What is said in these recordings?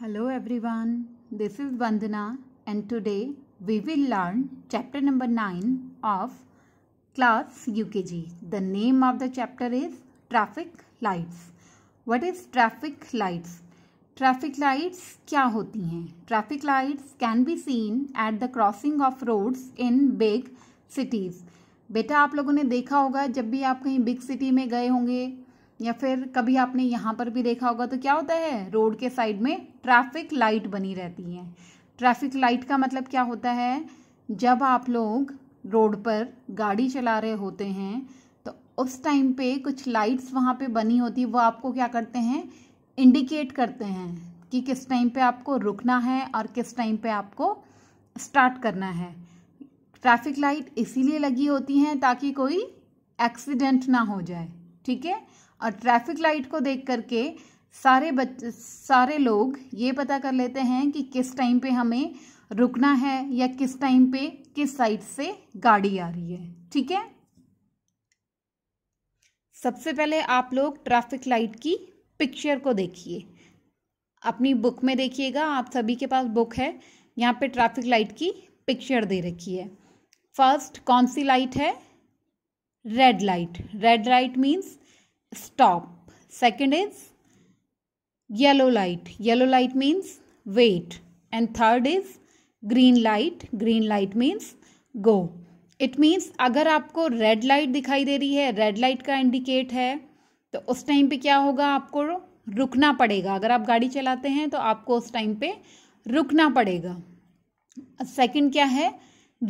Hello everyone, this is Vandana and today we will learn chapter number 9 of class UKG. The name of the chapter is Traffic Lights. What is traffic lights? Traffic lights क्या होती हैं Traffic lights can be seen at the crossing of roads in big cities. बेटा आप लोगों ने देखा होगा जब भी आप कहीं बिग सिटी में गए होंगे या फिर कभी आपने यहाँ पर भी देखा होगा तो क्या होता है रोड के साइड में ट्रैफिक लाइट बनी रहती हैं ट्रैफिक लाइट का मतलब क्या होता है जब आप लोग रोड पर गाड़ी चला रहे होते हैं तो उस टाइम पे कुछ लाइट्स वहाँ पे बनी होती है वो आपको क्या करते हैं इंडिकेट करते हैं कि किस टाइम पे आपको रुकना है और किस टाइम पे आपको स्टार्ट करना है ट्रैफिक लाइट इसीलिए लगी होती हैं ताकि कोई एक्सीडेंट ना हो जाए ठीक है और ट्रैफिक लाइट को देख करके सारे बच सारे लोग ये पता कर लेते हैं कि किस टाइम पे हमें रुकना है या किस टाइम पे किस साइड से गाड़ी आ रही है ठीक है सबसे पहले आप लोग ट्रैफिक लाइट की पिक्चर को देखिए अपनी बुक में देखिएगा आप सभी के पास बुक है यहाँ पे ट्रैफिक लाइट की पिक्चर दे रखी है फर्स्ट कौन सी लाइट है red light red light means stop second is yellow light yellow light means wait and third is green light green light means go it means अगर आपको रेड लाइट दिखाई दे रही है रेड लाइट का indicate है तो उस टाइम पे क्या होगा आपको रुकना पड़ेगा अगर आप गाड़ी चलाते हैं तो आपको उस टाइम पे रुकना पड़ेगा सेकंड क्या है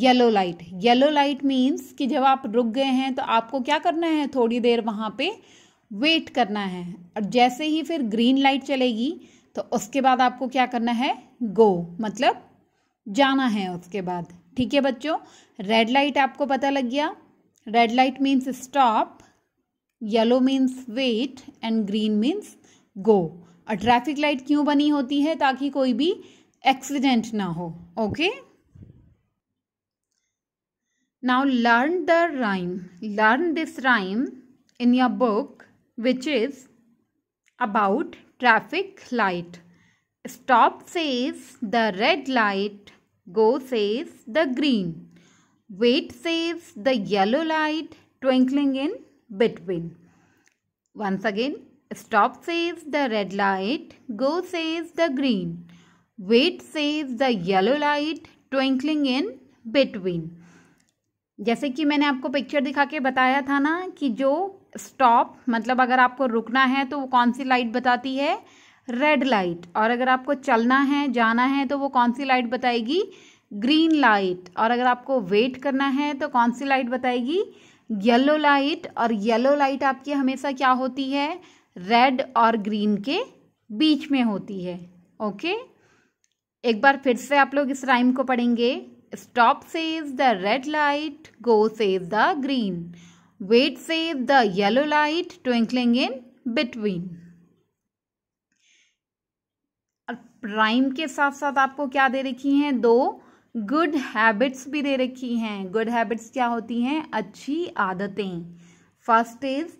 yellow light yellow light means कि जब आप रुक गए हैं तो आपको क्या करना है थोड़ी देर वहाँ पे वेट करना है और जैसे ही फिर ग्रीन लाइट चलेगी तो उसके बाद आपको क्या करना है गो मतलब जाना है उसके बाद ठीक है बच्चों रेड लाइट आपको पता लग गया red light means stop yellow means wait and green means go और ट्रैफिक लाइट क्यों बनी होती है ताकि कोई भी एक्सीडेंट ना हो okay now learn the rhyme learn this rhyme in your book which is about traffic light stop says the red light go says the green wait says the yellow light twinkling in between once again stop says the red light go says the green wait says the yellow light twinkling in between जैसे कि मैंने आपको picture दिखा के बताया था ना कि जो स्टॉप मतलब अगर आपको रुकना है तो वो कौन सी लाइट बताती है रेड लाइट और अगर आपको चलना है जाना है तो वो कौन सी लाइट बताएगी ग्रीन लाइट और अगर आपको वेट करना है तो कौन सी लाइट बताएगी येलो लाइट और येलो लाइट आपकी हमेशा क्या होती है रेड और ग्रीन के बीच में होती है ओके एक बार फिर से आप लोग इस राइम को पढ़ेंगे stop says the red light go says the green Wait says the yellow light twinkling in between. और प्राइम के साथ साथ आपको क्या दे रखी हैं दो गुड हैबिट्स भी दे रखी हैं गुड हैबिट्स क्या होती हैं अच्छी आदतें first is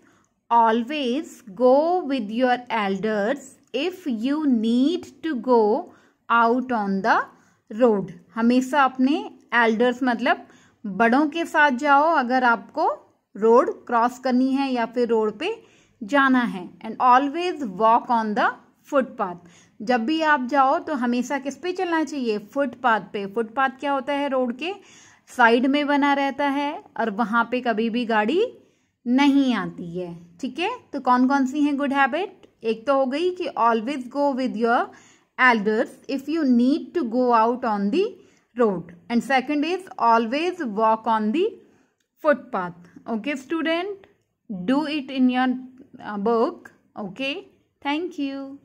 always go with your elders if you need to go out on the road हमेशा अपने एल्डर्स मतलब बड़ों के साथ जाओ अगर आपको रोड क्रॉस करनी है या फिर रोड पे जाना है and always walk on the footpath जब भी आप जाओ तो हमेशा किस पे चलना चाहिए फुटपाथ पे फुटपाथ क्या होता है रोड के साइड में बना रहता है और वहाँ पे कभी भी गाड़ी नहीं आती है ठीक है तो कौन कौन सी है गुड हैबिट एक तो हो गई कि always go with your elders if you need to go out on the road and second is always walk on the footpath okay student do it in your uh, book okay thank you